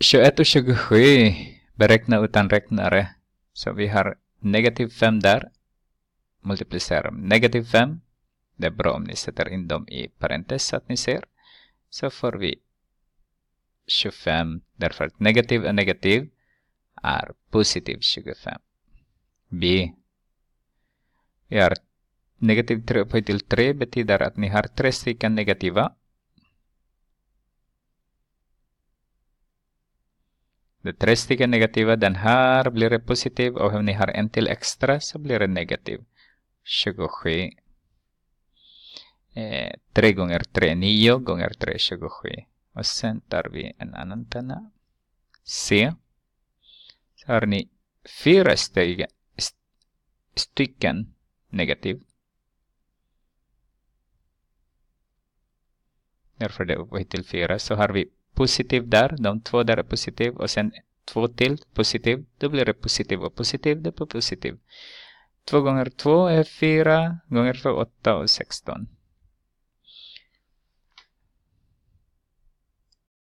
21 och 27 beräkna utan räknare. Så vi har negativ 5 där. Multiplicera negativ 5. Det är bra om ni sätter in dem i parentes så att ni ser. Så får vi 25 därför att negativ och negativ är positiv 25. B. Vi har negativ 3 upphöjt till 3 betyder att ni har tre stycken negativa Det stycken negativa, den här blir det positiv och om ni har en till extra så blir det negativ. 27. Eh, 3 gånger 3, 9 gånger 3, 27. Och sen tar vi en annan penna. C. Så har ni fyra stycken negativ. Därför det upphöjt till fyra. Så har vi positiv där, de två där är positiv och sen två till positiv, då blir det positiv och positiv, det blir positiv. Två gånger två är fyra gånger två åtta och sexton.